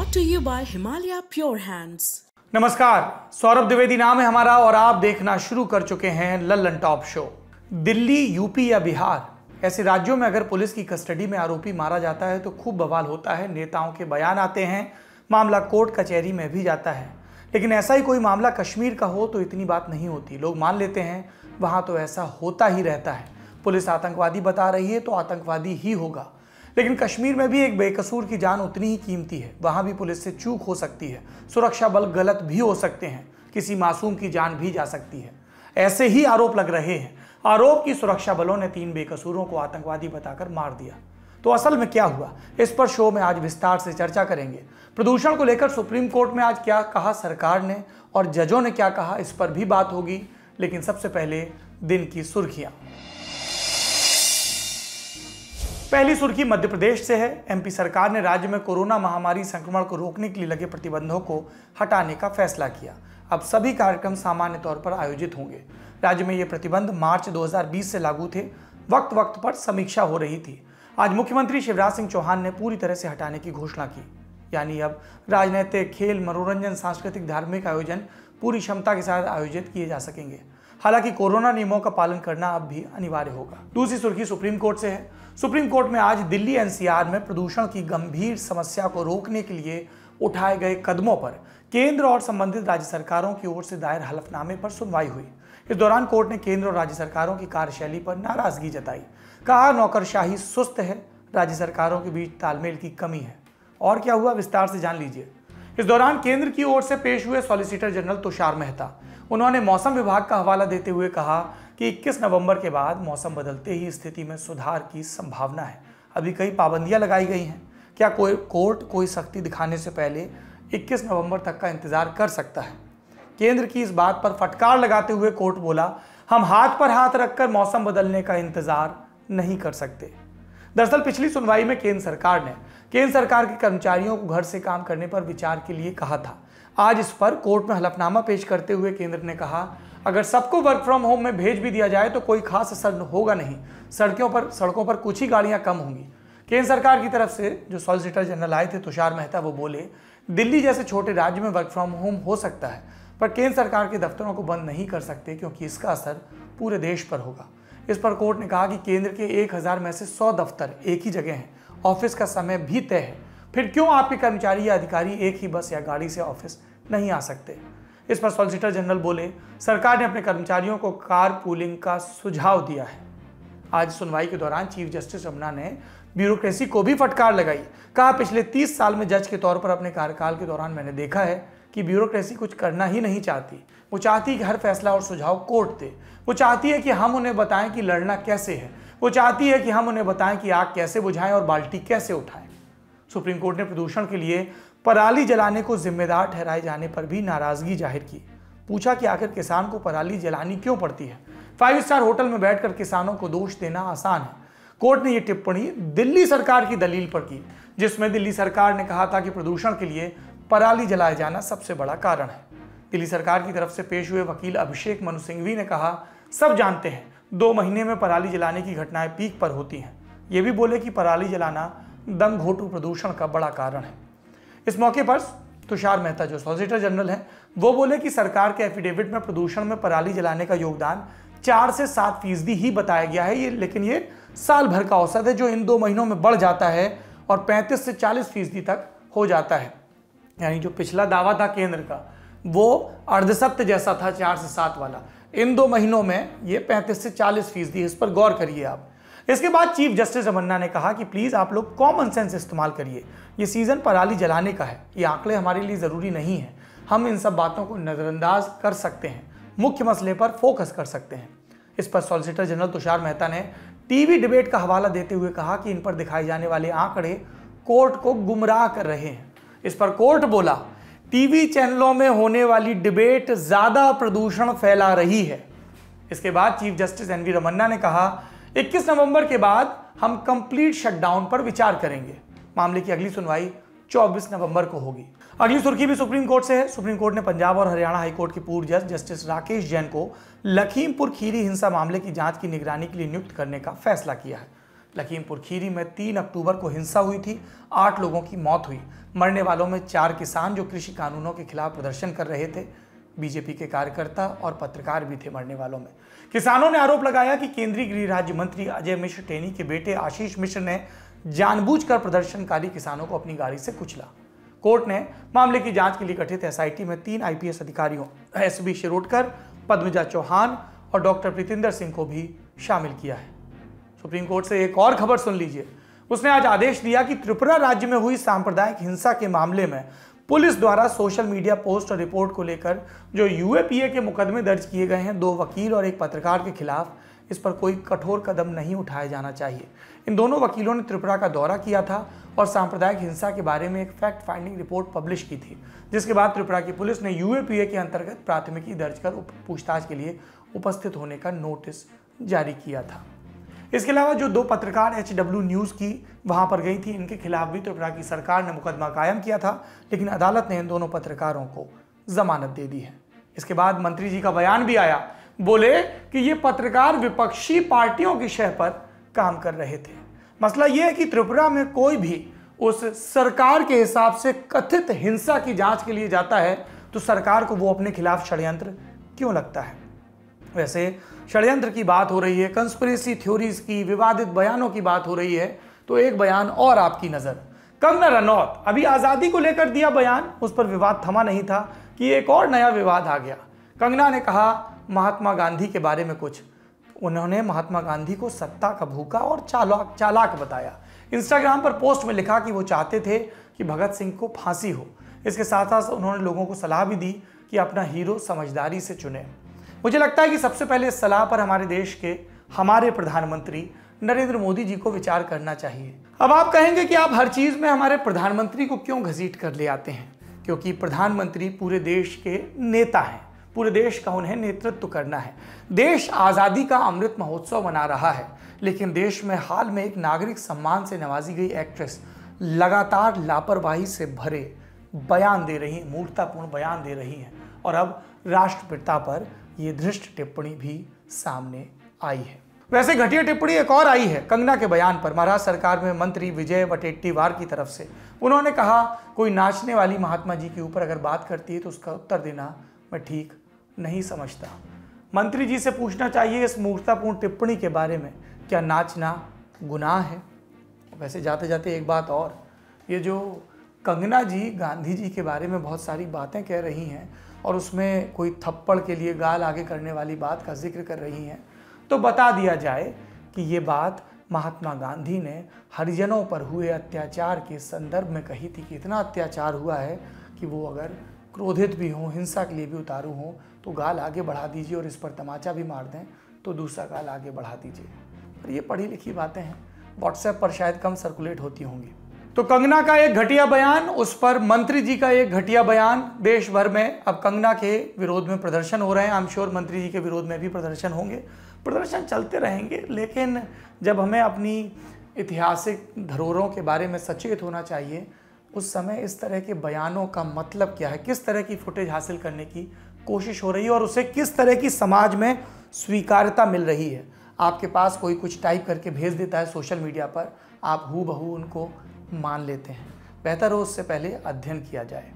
brought to you by Himalaya pure hands नमस्कार सौरभ द्विवेदी नाम है हमारा और आप देखना शुरू कर चुके हैं Lallantop show Delhi UP या बिहार ऐसे राज्यों में अगर पुलिस की कस्टडी में आरोपी मारा जाता है तो खूब बवाल होता है नेताओं के बयान आते हैं मामला कोर्ट कचहरी में भी जाता है लेकिन ऐसा ही कोई मामला कश्मीर का हो तो इतनी बात नहीं होती लोग मान लेते हैं वहाँ तो ऐसा होता ही रहता है पुलिस आतंकवादी बता रही है तो आतंकवादी ही होगा लेकिन कश्मीर में भी एक बेकसूर की जान उतनी ही कीमती है वहाँ भी पुलिस से चूक हो सकती है सुरक्षा बल गलत भी हो सकते हैं किसी मासूम की जान भी जा सकती है ऐसे ही आरोप लग रहे हैं आरोप की सुरक्षा बलों ने तीन बेकसूरों को आतंकवादी बताकर मार दिया तो असल में क्या हुआ इस पर शो में आज विस्तार से चर्चा करेंगे प्रदूषण को लेकर सुप्रीम कोर्ट में आज क्या कहा सरकार ने और जजों ने क्या कहा इस पर भी बात होगी लेकिन सबसे पहले दिन की सुर्खियां पहली सुर्खी मध्य प्रदेश से है एमपी सरकार ने राज्य में कोरोना महामारी संक्रमण को रोकने के लिए लगे प्रतिबंधों को हटाने का फैसला किया अब सभी कार्यक्रम सामान्य तौर पर आयोजित होंगे राज्य में ये प्रतिबंध मार्च 2020 से लागू थे वक्त वक्त पर समीक्षा हो रही थी आज मुख्यमंत्री शिवराज सिंह चौहान ने पूरी तरह से हटाने की घोषणा की यानी अब राजनीतिक खेल मनोरंजन सांस्कृतिक धार्मिक आयोजन पूरी क्षमता के साथ आयोजित किए जा सकेंगे हालांकि कोरोना नियमों का पालन करना अब भी अनिवार्य होगा दूसरी सुर्खी सुप्रीम कोर्ट से है सुप्रीम कोर्ट में आज दिल्ली एनसीआर में प्रदूषण की गंभीर समस्या को रोकने के लिए उठाए गए कदमों पर केंद्र और संबंधित राज्य सरकारों की ओर से दायर हलफनामे पर सुनवाई हुई इस दौरान कोर्ट ने केंद्र और राज्य सरकारों की कार्यशैली पर नाराजगी जताई कहा नौकरशाही सुस्त है राज्य सरकारों के बीच तालमेल की कमी है और क्या हुआ विस्तार से जान लीजिए इस दौरान केंद्र की ओर से पेश हुए सॉलिसिटर जनरल तुषार मेहता उन्होंने मौसम विभाग का हवाला देते हुए कहा कि 21 नवंबर के बाद मौसम बदलते ही स्थिति में सुधार की संभावना है अभी कई पाबंदियां लगाई गई हैं क्या कोई कोर्ट कोई सख्ती दिखाने से पहले 21 नवंबर तक का इंतजार कर सकता है केंद्र की इस बात पर फटकार लगाते हुए कोर्ट बोला हम हाथ पर हाथ रखकर मौसम बदलने का इंतजार नहीं कर सकते दरअसल पिछली सुनवाई में केंद्र सरकार ने केंद्र सरकार के कर्मचारियों को घर से काम करने पर विचार के लिए कहा था आज इस पर कोर्ट में हलफनामा पेश करते हुए केंद्र ने कहा अगर सबको वर्क फ्रॉम होम में भेज भी दिया जाए तो कोई खास असर होगा नहीं सड़कों पर सड़कों पर कुछ ही गाड़ियां कम होंगी केंद्र सरकार की तरफ से जो सॉलिसिटर जनरल आए थे तुषार मेहता वो बोले दिल्ली जैसे छोटे राज्य में वर्क फ्रॉम होम हो सकता है पर केंद्र सरकार के दफ्तरों को बंद नहीं कर सकते क्योंकि इसका असर पूरे देश पर होगा इस पर कोर्ट ने कहा कि केंद्र के एक हज़ार में से सौ दफ्तर एक ही जगह हैं ऑफिस का समय भी तय है फिर क्यों आपके कर्मचारी या अधिकारी एक ही बस या गाड़ी से ऑफिस नहीं आ सकते इस पर सॉलिसिटर जनरल बोले सरकार ने अपने कर्मचारियों को कार पूलिंग का सुझाव दिया है आज सुनवाई के दौरान चीफ जस्टिस रमना ने ब्यूरोक्रेसी को भी फटकार लगाई कहा पिछले तीस साल में जज के तौर पर अपने कार्यकाल के दौरान मैंने देखा है कि ब्यूरोक्रेसी कुछ करना ही नहीं चाहती वो चाहती कि हर फैसला और सुझाव कोर्ट दे वो चाहती है कि हम उन्हें बताएं कि लड़ना कैसे है वो चाहती है कि हम उन्हें बताएं कि आग कैसे बुझाएं और बाल्टी कैसे उठाएं सुप्रीम कोर्ट ने प्रदूषण के लिए पराली जलाने को जिम्मेदार ठहराए जाने पर भी नाराजगी जाहिर की पूछा कि आखिर किसान को पराली जलानी क्यों पड़ती है फाइव स्टार होटल में बैठकर किसानों को दोष देना आसान है कोर्ट ने यह टिप्पणी दिल्ली सरकार की दलील पर की जिसमें दिल्ली सरकार ने कहा था कि प्रदूषण के लिए पराली जलाए जाना सबसे बड़ा कारण है दिल्ली सरकार की तरफ से पेश हुए वकील अभिषेक मनु सिंघवी ने कहा सब जानते हैं दो महीने में पराली जलाने की घटनाएं पीक पर होती हैं ये भी बोले कि पराली जलाना दम घोटू प्रदूषण का बड़ा कारण है इस मौके पर तुषार मेहता जो सॉलिसिटर जनरल हैं वो बोले कि सरकार के एफिडेविट में प्रदूषण में पराली जलाने का योगदान चार से सात फीसदी ही बताया गया है ये लेकिन ये साल भर का औसत है जो इन दो महीनों में बढ़ जाता है और 35 से 40 फीसदी तक हो जाता है यानी जो पिछला दावा था केंद्र का वो अर्धसत्य जैसा था चार से सात वाला इन दो महीनों में ये 35 से 40 फीसदी इस पर गौर करिए आप इसके बाद चीफ जस्टिस रमन्ना ने कहा कि प्लीज़ आप लोग कॉमन सेंस इस्तेमाल करिए ये सीज़न पराली जलाने का है ये आंकड़े हमारे लिए ज़रूरी नहीं है हम इन सब बातों को नज़रअंदाज कर सकते हैं मुख्य मसले पर फोकस कर सकते हैं इस पर सॉलिसिटर जनरल तुषार मेहता ने टीवी डिबेट का हवाला देते हुए कहा कि इन पर दिखाए जाने वाले आंकड़े कोर्ट को गुमराह कर रहे हैं इस पर कोर्ट बोला टीवी चैनलों में होने वाली डिबेट ज़्यादा प्रदूषण फैला रही है इसके बाद chief justice N V Ramana ने कहा 21 नवंबर के बाद हम कंप्लीट शटडाउन पर विचार करेंगे मामले की अगली सुनवाई 24 नवंबर को होगी अगली सुर्खी भी सुप्रीम कोर्ट से है सुप्रीम कोर्ट ने पंजाब और हरियाणा हाईकोर्ट के पूर्व जज जस्टिस राकेश जैन को लखीमपुर खीरी हिंसा मामले की जांच की निगरानी के लिए नियुक्त करने का फैसला किया है लखीमपुर खीरी में तीन अक्टूबर को हिंसा हुई थी आठ लोगों की मौत हुई मरने वालों में चार किसान जो कृषि कानूनों के खिलाफ प्रदर्शन कर रहे थे बीजेपी के कार्यकर्ता और पत्रकार भी थे मरने वालों में किसानों ने आरोप लगाया कि केंद्रीय गृह राज्य मंत्री अजय मिश्र टेनी के बेटे आशीष मिश्र ने जानबूझकर प्रदर्शनकारी किसानों को अपनी गाड़ी से कुचला कोर्ट ने मामले की जांच के लिए गठित एसआईटी में तीन आईपीएस अधिकारियों एस बी शिरोडकर पद्मजा चौहान और डॉक्टर प्रीतिंदर सिंह को भी शामिल किया है सुप्रीम कोर्ट से एक और खबर सुन लीजिए उसने आज आदेश दिया कि त्रिपुरा राज्य में हुई सांप्रदायिक हिंसा के मामले में पुलिस द्वारा सोशल मीडिया पोस्ट और रिपोर्ट को लेकर जो यूएपीए के मुकदमे दर्ज किए गए हैं दो वकील और एक पत्रकार के खिलाफ इस पर कोई कठोर कदम नहीं उठाया जाना चाहिए इन दोनों वकीलों ने त्रिपुरा का दौरा किया था और सांप्रदायिक हिंसा के बारे में एक फैक्ट फाइंडिंग रिपोर्ट पब्लिश की थी जिसके बाद त्रिपुरा की पुलिस ने यूएपीए के अंतर्गत प्राथमिकी दर्ज कर पूछताछ के लिए उपस्थित होने का नोटिस जारी किया था इसके अलावा जो दो पत्रकार एच डब्ल्यू न्यूज़ की वहाँ पर गई थी इनके खिलाफ भी त्रिपुरा की सरकार ने मुकदमा कायम किया था लेकिन अदालत ने इन दोनों पत्रकारों को जमानत दे दी है इसके बाद मंत्री जी का बयान भी आया बोले कि ये पत्रकार विपक्षी पार्टियों की शह पर काम कर रहे थे मसला यह है कि त्रिपुरा में कोई भी उस सरकार के हिसाब से कथित हिंसा की जांच के लिए जाता है तो सरकार को वो अपने खिलाफ षड्यंत्र क्यों लगता है वैसे षड्यंत्र की बात हो रही है कंस्परेसी थ्योरीज की विवादित बयानों की बात हो रही है तो एक बयान और आपकी नज़र कंगना रनौत अभी आज़ादी को लेकर दिया बयान उस पर विवाद थमा नहीं था कि एक और नया विवाद आ गया कंगना ने कहा महात्मा गांधी के बारे में कुछ उन्होंने महात्मा गांधी को सत्ता का भूखा और चालाक चालाक बताया इंस्टाग्राम पर पोस्ट में लिखा कि वो चाहते थे कि भगत सिंह को फांसी हो इसके साथ साथ उन्होंने लोगों को सलाह भी दी कि अपना हीरो समझदारी से चुने मुझे लगता है कि सबसे पहले इस सलाह पर हमारे देश के हमारे प्रधानमंत्री नरेंद्र मोदी जी को विचार करना चाहिए अब आप कहेंगे कि आप हर चीज़ में हमारे प्रधानमंत्री को क्यों घसीट कर ले आते हैं क्योंकि प्रधानमंत्री पूरे देश के नेता हैं पूरे देश का उन्हें नेतृत्व करना है देश आज़ादी का अमृत महोत्सव मना रहा है लेकिन देश में हाल में एक नागरिक सम्मान से नवाजी गई एक्ट्रेस लगातार लापरवाही से भरे बयान दे रही हैं मूर्तापूर्ण बयान दे रही हैं और अब राष्ट्रपिता पर ये दृष्ट टिप्पणी भी सामने आई है वैसे घटिया टिप्पणी एक और आई है कंगना के बयान पर महाराष्ट्र सरकार में मंत्री विजय वटेट्टीवार की तरफ से उन्होंने कहा कोई नाचने वाली महात्मा जी के ऊपर अगर बात करती है तो उसका उत्तर देना मैं ठीक नहीं समझता मंत्री जी से पूछना चाहिए इस मूर्तापूर्ण टिप्पणी के बारे में क्या नाचना गुनाह है वैसे जाते जाते एक बात और ये जो कंगना जी गांधी जी के बारे में बहुत सारी बातें कह रही हैं और उसमें कोई थप्पड़ के लिए गाल आगे करने वाली बात का जिक्र कर रही हैं तो बता दिया जाए कि ये बात महात्मा गांधी ने हरिजनों पर हुए अत्याचार के संदर्भ में कही थी कि इतना अत्याचार हुआ है कि वो अगर क्रोधित भी हों हिंसा के लिए भी उतारू हों तो गाल आगे बढ़ा दीजिए और इस पर तमाचा भी मार दें तो दूसरा गाल आगे बढ़ा दीजिए पर ये पढ़ी लिखी बातें हैं व्हाट्सएप पर शायद कम सर्कुलेट होती होंगी तो कंगना का एक घटिया बयान उस पर मंत्री जी का एक घटिया बयान देश भर में अब कंगना के विरोध में प्रदर्शन हो रहे हैं आई एम श्योर मंत्री जी के विरोध में भी प्रदर्शन होंगे प्रदर्शन चलते रहेंगे लेकिन जब हमें अपनी ऐतिहासिक धरोहरों के बारे में सचेत होना चाहिए उस समय इस तरह के बयानों का मतलब क्या है किस तरह की फुटेज हासिल करने की कोशिश हो रही है और उसे किस तरह की समाज में स्वीकारता मिल रही है आपके पास कोई कुछ टाइप करके भेज देता है सोशल मीडिया पर आप हु बहू उनको मान लेते हैं बेहतर हो उससे पहले अध्ययन किया जाए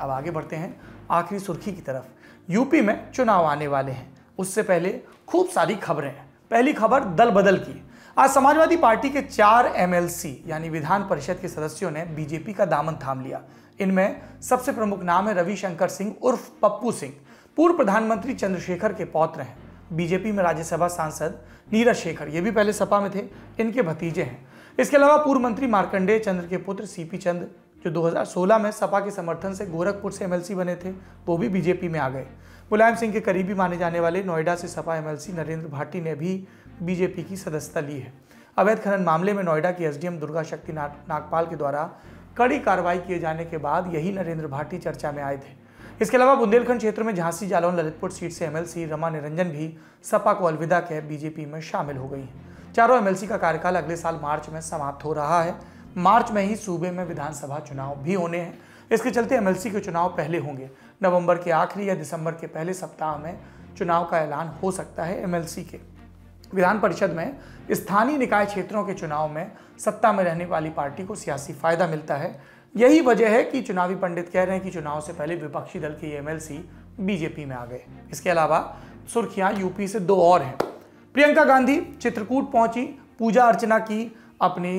अब आगे बढ़ते हैं आखिरी सुर्खी की तरफ यूपी में चुनाव आने वाले हैं उससे पहले खूब सारी खबरें हैं पहली खबर दल बदल की आज समाजवादी पार्टी के चार एमएलसी यानी विधान परिषद के सदस्यों ने बीजेपी का दामन थाम लिया इनमें सबसे प्रमुख नाम है रविशंकर सिंह उर्फ पप्पू सिंह पूर्व प्रधानमंत्री चंद्रशेखर के पौत्र हैं बीजेपी में राज्यसभा सांसद नीरज शेखर ये भी पहले सपा में थे इनके भतीजे हैं इसके अलावा पूर्व मंत्री मार्कंडेय चंद्र के पुत्र सीपी चंद जो 2016 में सपा के समर्थन से गोरखपुर से एमएलसी बने थे वो भी बीजेपी में आ गए मुलायम सिंह के करीबी माने जाने वाले नोएडा से सपा एमएलसी नरेंद्र भाटी ने भी बीजेपी की सदस्यता ली है अवैध खनन मामले में नोएडा की एसडीएम दुर्गा शक्ति ना, नागपाल के द्वारा कड़ी कार्रवाई किए जाने के बाद यही नरेंद्र भाटी चर्चा में आए थे इसके अलावा बुंदेलखंड क्षेत्र में झांसी जालौन ललितपुर सीट से एमएलसी रमा निरंजन भी सपा को अलविदा कह बीजेपी में शामिल हो गई हैं चारों एमएलसी का कार्यकाल अगले साल मार्च में समाप्त हो रहा है मार्च में ही सूबे में विधानसभा चुनाव भी होने हैं इसके चलते एमएलसी के चुनाव पहले होंगे नवंबर के आखिरी या दिसंबर के पहले सप्ताह में चुनाव का ऐलान हो सकता है एमएलसी के विधान परिषद में स्थानीय निकाय क्षेत्रों के चुनाव में सत्ता में रहने वाली पार्टी को सियासी फायदा मिलता है यही वजह है कि चुनावी पंडित कह रहे हैं कि चुनाव से पहले विपक्षी दल के एमएलसी बीजेपी में आ गए इसके अलावा सुर्खियां यूपी से दो और हैं प्रियंका गांधी चित्रकूट पहुंची पूजा अर्चना की अपनी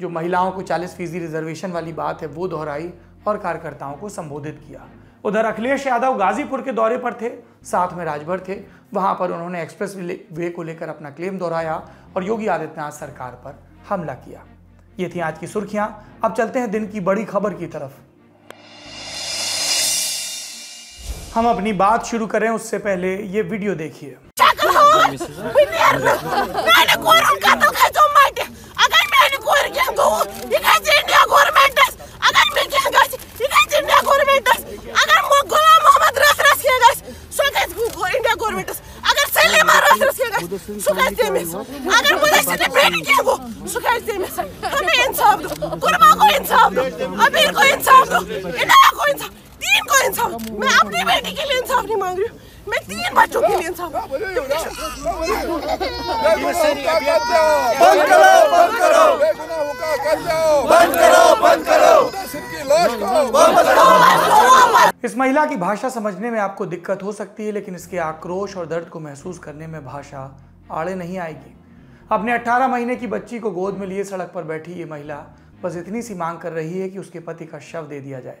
जो महिलाओं को चालीस फीसदी रिजर्वेशन वाली बात है वो दोहराई और कार्यकर्ताओं को संबोधित किया उधर अखिलेश यादव गाजीपुर के दौरे पर थे साथ में राजभर थे वहां पर उन्होंने एक्सप्रेस वे को लेकर अपना क्लेम दोहराया और योगी आदित्यनाथ सरकार पर हमला किया ये थी आज की सुर्खियां अब चलते हैं दिन की बड़ी खबर की तरफ हम अपनी बात शुरू करें उससे पहले ये वीडियो देखिए میانہِ کورُن قتل گژھیو مَٹہِ اگر میانہِ کورِ کینٛہہ گوٚو یہِ گژھِ اِنڈیا گورمٮ۪نٛٹَس اگر مےٚ کینٛہہ گژھِ یہِ گژھِ اِنڈیا گورمٮ۪نٛٹَس اگر غلام محمد رَژھ رَژھ کینٛہہ گژھِ سۄ گژھِ اِنڈیا گورمٮ۪نٛٹَس اگر سلیٖما رَژھ رَژھ کینٛہہ گژھِ سُہ گژھِ تٔمِس اگر مُدثِر بیٚنہِ کینٛہہ گوٚو سُہ گژھِ تٔمِس ہمیں اِنصاف دو قُربا کو اِنصاف دو अमीर को इंसाफ दो इंडिया को इंसाफ तीन को इंसाफ मैं अपनी बेटी के लिए इंसाफ नहीं मांग रही हूँ मैं तीन बच्चों के लिए इंसाफ बंद करो बंद करो बंद करो बंद करो इस महिला की भाषा समझने में आपको दिक्कत हो सकती है लेकिन इसके आक्रोश और दर्द को महसूस करने में भाषा आड़े नहीं आएगी अपने 18 महीने की बच्ची को गोद में लिए सड़क पर बैठी ये महिला बस इतनी सी मांग कर रही है कि उसके पति का शव दे दिया जाए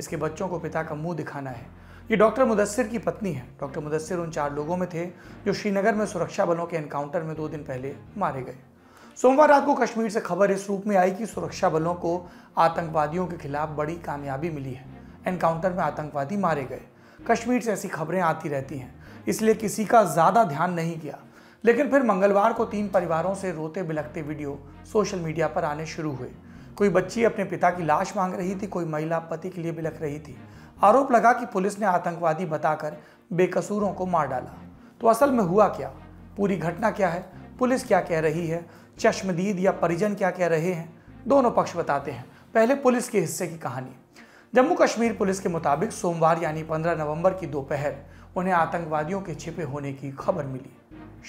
इसके बच्चों को पिता का मुंह दिखाना है ये डॉक्टर मुदस्सिर की पत्नी है डॉक्टर मुदस्सिर उन चार लोगों में थे जो श्रीनगर में सुरक्षा बलों के एनकाउंटर में दो दिन पहले मारे गए सोमवार रात को कश्मीर से खबर इस रूप में आई कि सुरक्षा बलों को आतंकवादियों के खिलाफ बड़ी कामयाबी मिली है एनकाउंटर में आतंकवादी मारे गए कश्मीर से ऐसी खबरें आती रहती हैं इसलिए किसी का ज़्यादा ध्यान नहीं किया लेकिन फिर मंगलवार को तीन परिवारों से रोते बिलखते वीडियो सोशल मीडिया पर आने शुरू हुए कोई बच्ची अपने पिता की लाश मांग रही थी कोई महिला पति के लिए बिलख रही थी आरोप लगा कि पुलिस ने आतंकवादी बताकर बेकसूरों को मार डाला तो असल में हुआ क्या पूरी घटना क्या है पुलिस क्या कह रही है चश्मदीद या परिजन क्या कह रहे हैं दोनों पक्ष बताते हैं पहले पुलिस के हिस्से की कहानी जम्मू कश्मीर पुलिस के मुताबिक सोमवार यानी 15 नवंबर की दोपहर उन्हें आतंकवादियों के छिपे होने की खबर मिली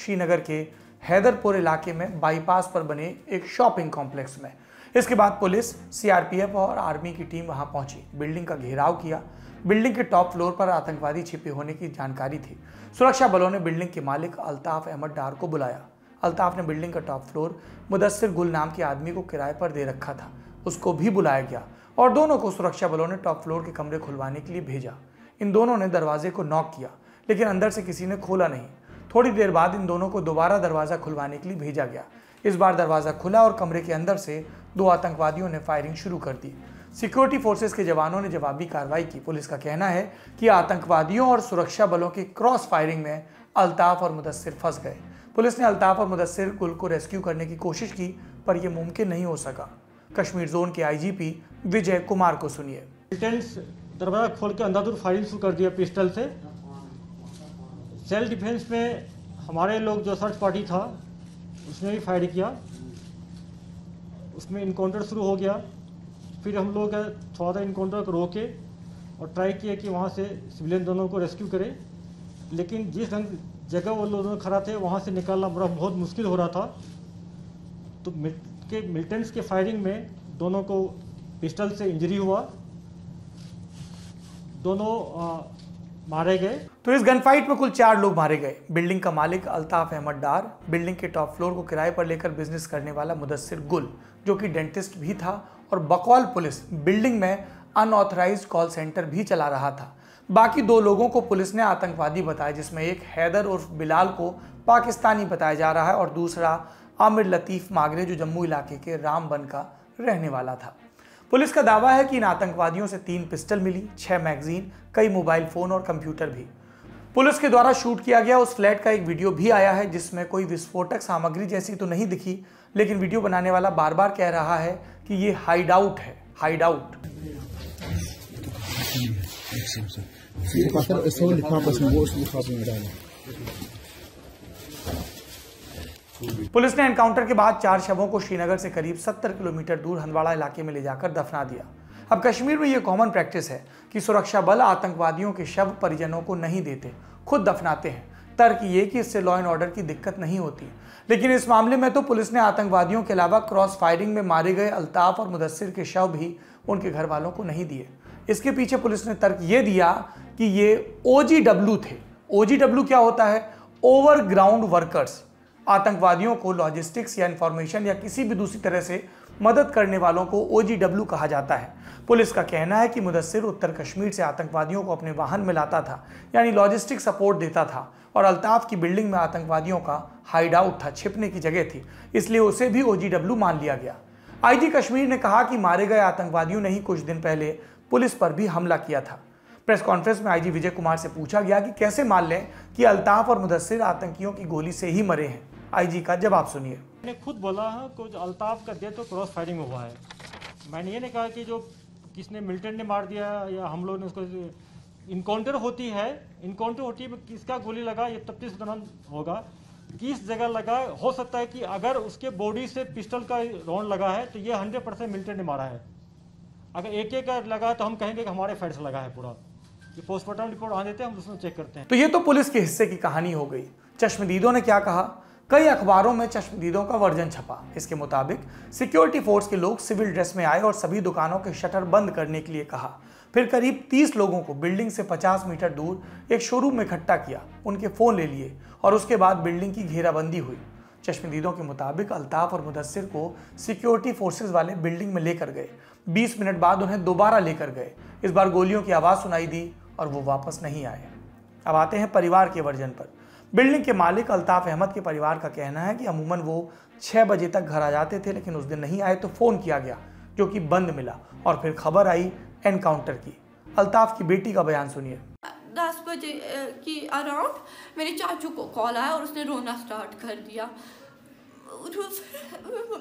श्रीनगर के हैदरपुर इलाके में बाईपास पर बने एक शॉपिंग कॉम्प्लेक्स में इसके बाद पुलिस सीआरपीएफ और आर्मी की टीम वहां पहुंची बिल्डिंग का घेराव किया बिल्डिंग के टॉप फ्लोर पर आतंकवादी छिपे होने की जानकारी थी सुरक्षा बलों ने बिल्डिंग के मालिक अल्ताफ अहमद डार को बुलाया अल्ताफ ने बिल्डिंग का टॉप फ्लोर मुदस्सिर गुल नाम के आदमी को किराए पर दे रखा था उसको भी बुलाया गया और दोनों को सुरक्षा बलों ने टॉप फ्लोर के कमरे खुलवाने के लिए भेजा इन दोनों ने दरवाजे को नॉक किया लेकिन अंदर से किसी ने खोला नहीं थोड़ी देर बाद इन दोनों को दोबारा दरवाज़ा खुलवाने के लिए भेजा गया इस बार दरवाज़ा खुला और कमरे के अंदर से दो आतंकवादियों ने फायरिंग शुरू कर दी सिक्योरिटी फोर्सेज के जवानों ने जवाबी कार्रवाई की पुलिस का कहना है कि आतंकवादियों और सुरक्षा बलों की क्रॉस फायरिंग में अल्ताफ और मुदस्सिर फंस गए पुलिस ने अल्ताफ और मुदस्सिर कुल को रेस्क्यू करने की कोशिश की पर यह मुमकिन नहीं हो सका कश्मीर जोन के आईजीपी विजय कुमार को सुनिए दरवाजा खोल के अंधाधुर फायरिंग शुरू कर दिया पिस्टल से सेल्फ डिफेंस में हमारे लोग जो सर्च पार्टी था उसने भी फायर किया उसमें इनकाउंटर शुरू हो गया फिर हम लोग थोड़ा सा इनकाउंटर को रोके और ट्राई किया कि वहाँ से सिविलियन दोनों को रेस्क्यू करें लेकिन जिस ढंग जगह वो लोग खड़ा थे वहाँ से निकालना बड़ा बहुत मुश्किल हो रहा था तो के मिलिटेंट्स के फायरिंग में दोनों को पिस्टल से इंजरी हुआ दोनों आ, मारे गए तो इस गन फाइट में कुल चार लोग मारे गए बिल्डिंग का मालिक अल्ताफ अहमद डार बिल्डिंग के टॉप फ्लोर को किराए पर लेकर बिजनेस करने वाला मुदस्सिर गुल जो कि डेंटिस्ट भी था और बकौल पुलिस बिल्डिंग में अनऑथराइज कॉल सेंटर भी चला रहा था बाकी दो लोगों को पुलिस ने आतंकवादी बताया जिसमें एक हैदर उर्फ बिलाल को पाकिस्तानी बताया जा रहा है और दूसरा आमिर लतीफ़ मागरे जो जम्मू इलाके के रामबन का रहने वाला था पुलिस का दावा है कि इन आतंकवादियों से तीन पिस्टल मिली छह मैगजीन कई मोबाइल फ़ोन और कंप्यूटर भी पुलिस के द्वारा शूट किया गया उस फ्लैट का एक वीडियो भी आया है जिसमें कोई विस्फोटक सामग्री जैसी तो नहीं दिखी लेकिन वीडियो बनाने वाला बार बार कह रहा है कि ये हाइड आउट है हाइड आउट पुलिस ने एनकाउंटर के बाद चार शवों को श्रीनगर से करीब 70 किलोमीटर दूर हंदवाड़ा इलाके में ले जाकर दफना दिया अब कश्मीर में यह कॉमन प्रैक्टिस है कि सुरक्षा बल आतंकवादियों के शव परिजनों को नहीं देते खुद दफनाते हैं तर्क ये कि इससे लॉ एंड ऑर्डर की दिक्कत नहीं होती लेकिन इस मामले में तो पुलिस ने आतंकवादियों के अलावा क्रॉस फायरिंग में मारे गए अल्ताफ और मुदस्सिर के शव भी उनके घर वालों को नहीं दिए इसके पीछे पुलिस ने तर्क ये दिया कि ये ओ थे ओ क्या होता है ओवरग्राउंड वर्कर्स आतंकवादियों को लॉजिस्टिक्स या इन्फॉर्मेशन या किसी भी दूसरी तरह से मदद करने वालों को ओ कहा जाता है पुलिस का कहना है कि मुदस्सिर उत्तर कश्मीर से आतंकवादियों को अपने वाहन में लाता था यानी लॉजिस्टिक सपोर्ट देता था और अल्ताफ की बिल्डिंग में आतंकवादियों का हाइड आउट था छिपने की जगह थी इसलिए उसे भी ओ मान लिया गया आईजी कश्मीर ने कहा कि मारे गए आतंकवादियों ने ही कुछ दिन पहले पुलिस पर भी हमला किया था प्रेस कॉन्फ्रेंस में आईजी विजय कुमार से पूछा गया कि कैसे मान लें कि अल्ताफ और मुदस्सिर आतंकियों की गोली से ही मरे हैं आईजी का जवाब सुनिए मैंने खुद बोला है कुछ अल्ताफ का दे तो क्रॉस फायरिंग हुआ है मैंने ये नहीं कहा कि जो किसने मिलिटेंट ने मार दिया या हम लोग ने उसको इनकाउंटर होती है इनकाउंटर होती है किसका गोली लगा ये तीस दौरान होगा किस जगह लगा हो सकता है कि अगर उसके बॉडी से पिस्टल का राउंड लगा है तो ये हंड्रेड परसेंट मिलिटेंट ने मारा है अगर एक एक का लगा है तो हम कहेंगे कि हमारे फैट से लगा है पूरा ये पोस्टमार्टम रिपोर्ट आ देते हैं हम उसमें चेक करते हैं तो ये तो पुलिस के हिस्से की कहानी हो गई चश्मदीदों ने क्या कहा कई अखबारों में चश्मदीदों का वर्जन छपा इसके मुताबिक सिक्योरिटी फोर्स के लोग सिविल ड्रेस में आए और सभी दुकानों के शटर बंद करने के लिए कहा फिर करीब 30 लोगों को बिल्डिंग से 50 मीटर दूर एक शोरूम में इकट्ठा किया उनके फ़ोन ले लिए और उसके बाद बिल्डिंग की घेराबंदी हुई चश्मदीदों के मुताबिक अल्ताफ और मुदस्सिर को सिक्योरिटी फोर्सेज वाले बिल्डिंग में लेकर गए 20 मिनट बाद उन्हें दोबारा लेकर गए इस बार गोलियों की आवाज़ सुनाई दी और वो वापस नहीं आए अब आते हैं परिवार के वर्जन पर बिल्डिंग के मालिक अल्ताफ़ अहमद के परिवार का कहना है कि अमूमन वो छः बजे तक घर आ जाते थे लेकिन उस दिन नहीं आए तो फ़ोन किया गया जो कि बंद मिला और फिर खबर आई एनकाउंटर की अल्ताफ़ की बेटी का बयान सुनिए दस बजे की अराउंड मेरे चाचू को कॉल आया और उसने रोना स्टार्ट कर दिया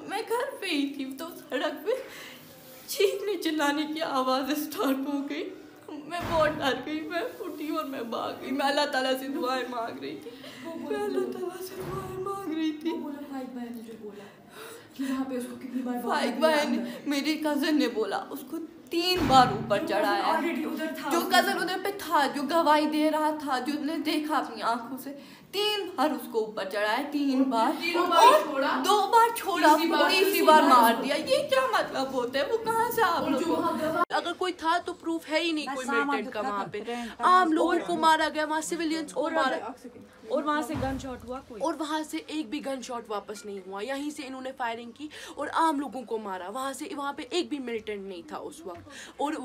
मैं घर पे ही थी तो सड़क पे चीखने चिल्लाने की आवाज़ स्टार्ट हो गई मैं बहुत डर गई मैं फूटी और मैं भाग गई मैं अल्लाह ताला से दुआएं मांग रही थी मैं अल्लाह ताला से दुआएं मांग रही थी भाई बहन मेरी कज़न ने बोला उसको तीन बार ऊपर चढ़ाया जो कज़न उधर पे था जो गवाही दे रहा था जो उसने देखा अपनी आंखों से तीन बार उसको ऊपर चढ़ाया तीन बार और दो बार छोड़ा तीसरी बार मार दिया ये क्या मतलब होता है वो कहाँ से आप लोग अगर कोई था तो प्रूफ है ही नहीं कोई मिलिटेंट का वहाँ पे आम लोगों को मारा गया वहाँ सिविलियंस को मारा और वहाँ से गन शॉट हुआ कोई और वहाँ से एक भी गन शॉट वापस नहीं हुआ यहीं से इन्होंने फायरिंग की और आम लोगों को मारा वहाँ से वहाँ पे एक भी मिलिटेंट नहीं था उस वक्त और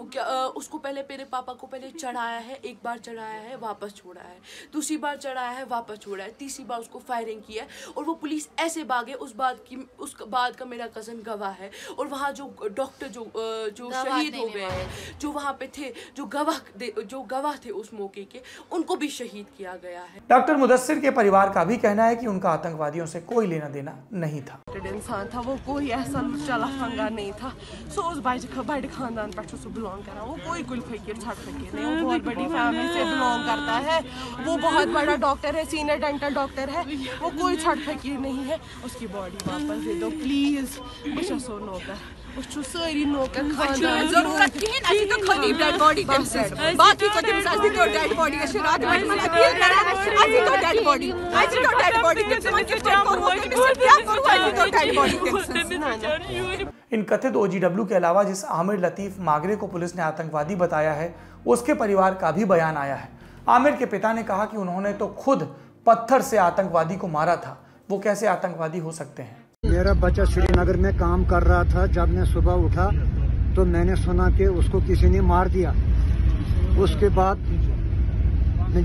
उसको पहले मेरे पापा को पहले चढ़ाया है एक बार चढ़ाया है वापस छोड़ा है दूसरी बार चढ़ाया है वापस छोड़ा है तीसरी बार उसको फायरिंग की है और वो पुलिस ऐसे भागे उस बात की उस बात का मेरा कज़न गवाह है और वहाँ जो डॉक्टर जो जो शहीद हो गए हैं जो वहाँ पे थे जो गवाह जो गवाह थे उस मौके के उनको भी शहीद किया गया है डॉक्टर मुदस्सिर के परिवार का भी कहना है कि उनका आतंकवादियों से कोई लेना देना नहीं था इंसान था वो कोई ऐसा चला फंगा नहीं था सो उस बड़े खानदान पर सो बिलोंग करा वो कोई कुल फकीर छठ फकीर नहीं वो बहुत बड़ी फैमिली तो से बिलोंग करता है वो बहुत बड़ा डॉक्टर है सीनियर जिन्हें डेंटल डॉक्टर है वो कोई छठ फकीर नहीं है उसकी बॉडी वापस दे दो प्लीज बस सो नौकर इन कथित ओ जी डब्ल्यू के अलावा जिस आमिर लतीफ मागरे को पुलिस ने आतंकवादी बताया है उसके परिवार का भी बयान आया है आमिर के पिता ने कहा की उन्होंने तो खुद पत्थर से आतंकवादी को मारा था वो कैसे आतंकवादी हो सकते हैं मेरा बच्चा श्रीनगर में काम कर रहा था जब मैं सुबह उठा तो मैंने सुना कि उसको किसी ने मार दिया उसके बाद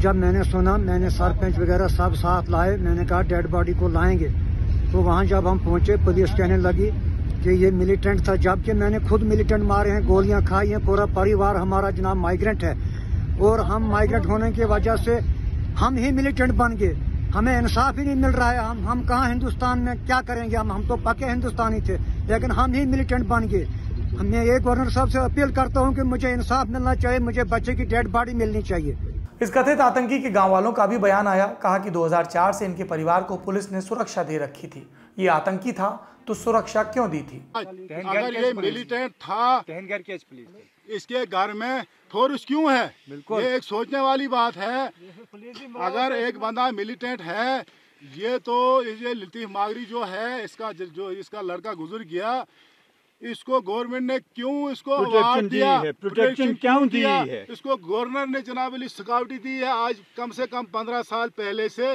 जब मैंने सुना मैंने सरपंच वगैरह सब साथ लाए मैंने कहा डेड बॉडी को लाएंगे तो वहाँ जब हम पहुँचे पुलिस कहने लगी कि ये मिलिटेंट था जबकि मैंने खुद मिलिटेंट मारे हैं गोलियां खाई हैं पूरा परिवार हमारा जनाब माइग्रेंट है और हम माइग्रेंट होने की वजह से हम ही मिलिटेंट बन गए हमें इंसाफ ही नहीं मिल रहा है हम हम कहाँ हिंदुस्तान में क्या करेंगे हम हम तो पके हिंदुस्तानी थे लेकिन हम ही मिलिटेंट बन गए मैं ये गवर्नर साहब से अपील करता हूँ कि मुझे इंसाफ मिलना चाहिए मुझे बच्चे की डेड बॉडी मिलनी चाहिए इस कथित आतंकी के गांव वालों का भी बयान आया कहा कि 2004 से इनके परिवार को पुलिस ने सुरक्षा दे रखी थी ये आतंकी था तो सुरक्षा क्यों दी थी हाँ, अगर ये मिलिटेंट था इसके घर में फोर्स क्यों है बिल्कुल ये एक सोचने वाली बात है अगर एक बंदा मिलिटेंट है ये तो ये लतीफ मागरी जो है इसका जो इसका लड़का गुजर गया इसको गवर्नमेंट ने क्यों इसको अवार्ड दिया प्रोटेक्शन क्यों दी है इसको गवर्नर ने जनाब अली सिक्योरिटी दी है आज कम से कम पंद्रह साल पहले से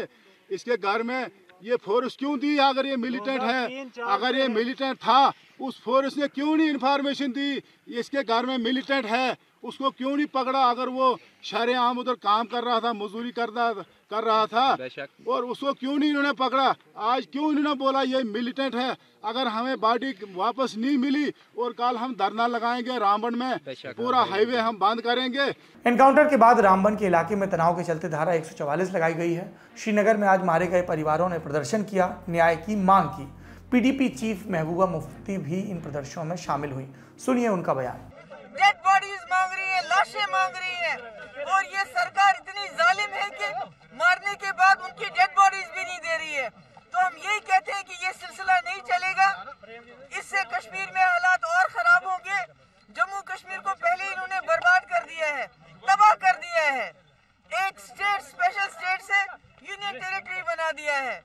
इसके घर में ये फोर्स क्यों दी अगर ये मिलिटेंट है अगर ये मिलिटेंट था उस फोर्स ने क्यों नहीं इन्फॉर्मेशन दी इसके घर में मिलिटेंट है उसको क्यों नहीं पकड़ा अगर वो शहर आम उधर काम कर रहा था मजदूरी कर रहा था कर रहा था और उसको क्यों नहीं इन्होंने पकड़ा आज क्यों इन्होंने बोला ये मिलिटेंट है अगर हमें बाडी वापस नहीं मिली और कल हम धरना लगाएंगे रामबन में पूरा हाईवे हम बंद करेंगे एनकाउंटर के बाद रामबन के इलाके में तनाव के चलते धारा एक लगाई गई है श्रीनगर में आज मारे गए परिवारों ने प्रदर्शन किया न्याय की मांग की पीडीपी चीफ महबूबा मुफ्ती भी इन प्रदर्शनों में शामिल हुई सुनिए उनका बयान डेड बॉडीज मांग रही है लाशें मांग रही है और ये सरकार इतनी जालिम है कि मारने के बाद उनकी डेड बॉडीज भी नहीं दे रही है तो हम यही कहते हैं कि ये सिलसिला नहीं चलेगा इससे कश्मीर में हालात और खराब होंगे जम्मू कश्मीर को पहले इन्होंने बर्बाद कर दिया है तबाह कर दिया है एक स्टेट स्पेशल स्टेट से यूनियन टेरिटरी बना दिया है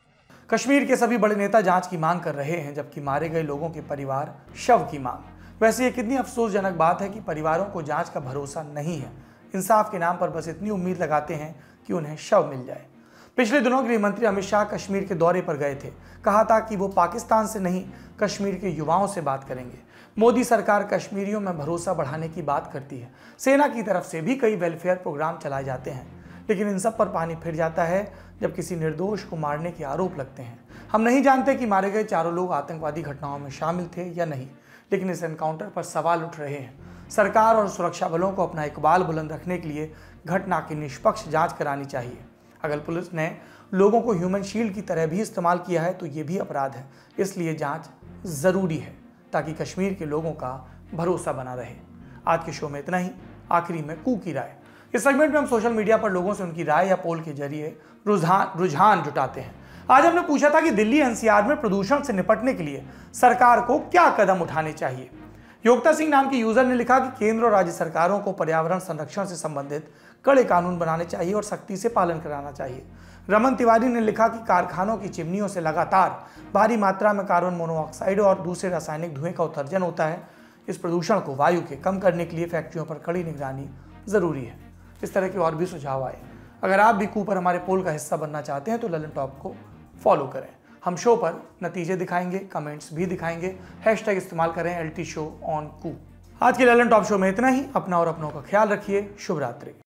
कश्मीर के सभी बड़े नेता जांच की मांग कर रहे हैं जबकि मारे गए लोगों के परिवार शव की मांग वैसे ये कितनी अफसोसजनक बात है कि परिवारों को जांच का भरोसा नहीं है इंसाफ के नाम पर बस इतनी उम्मीद लगाते हैं कि उन्हें शव मिल जाए पिछले दिनों गृह मंत्री अमित शाह कश्मीर के दौरे पर गए थे कहा था कि वो पाकिस्तान से नहीं कश्मीर के युवाओं से बात करेंगे मोदी सरकार कश्मीरियों में भरोसा बढ़ाने की बात करती है सेना की तरफ से भी कई वेलफेयर प्रोग्राम चलाए जाते हैं लेकिन इन सब पर पानी फिर जाता है जब किसी निर्दोष को मारने के आरोप लगते हैं हम नहीं जानते कि मारे गए चारों लोग आतंकवादी घटनाओं में शामिल थे या नहीं लेकिन इस एनकाउंटर पर सवाल उठ रहे हैं सरकार और सुरक्षा बलों को अपना इकबाल बुलंद रखने के लिए घटना की निष्पक्ष जांच करानी चाहिए अगर पुलिस ने लोगों को ह्यूमन शील्ड की तरह भी इस्तेमाल किया है तो ये भी अपराध है इसलिए जांच ज़रूरी है ताकि कश्मीर के लोगों का भरोसा बना रहे आज के शो में इतना ही आखिरी में कू की राय इस सेगमेंट में हम सोशल मीडिया पर लोगों से उनकी राय या पोल के जरिए रुझान रुझान जुटाते हैं आज हमने पूछा था कि दिल्ली एनसीआर में प्रदूषण से निपटने के लिए सरकार को क्या कदम उठाने चाहिए योगता सिंह नाम के यूजर ने लिखा कि केंद्र और राज्य सरकारों को पर्यावरण संरक्षण से संबंधित कड़े कानून बनाने चाहिए और सख्ती से पालन कराना चाहिए रमन तिवारी ने लिखा कि कारखानों की चिमनियों से लगातार भारी मात्रा में कार्बन मोनोऑक्साइड और दूसरे रासायनिक धुएं का उत्सर्जन होता है इस प्रदूषण को वायु के कम करने के लिए फैक्ट्रियों पर कड़ी निगरानी ज़रूरी है इस तरह के और भी सुझाव आए अगर आप भी कू पर हमारे पोल का हिस्सा बनना चाहते हैं तो ललन टॉप को फॉलो करें हम शो पर नतीजे दिखाएंगे कमेंट्स भी दिखाएंगे हैश इस्तेमाल करें एल शो ऑन कू आज के ललन टॉप शो में इतना ही अपना और अपनों का ख्याल रखिए शुभ रात्रि